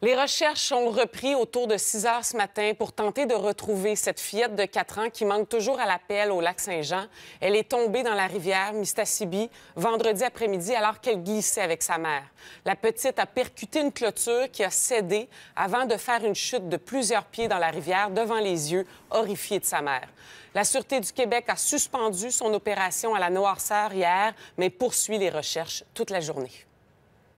Les recherches ont repris autour de 6 heures ce matin pour tenter de retrouver cette fillette de 4 ans qui manque toujours à l'appel au lac Saint-Jean. Elle est tombée dans la rivière Mistassibi vendredi après-midi alors qu'elle glissait avec sa mère. La petite a percuté une clôture qui a cédé avant de faire une chute de plusieurs pieds dans la rivière devant les yeux horrifiés de sa mère. La Sûreté du Québec a suspendu son opération à la noirceur hier, mais poursuit les recherches toute la journée.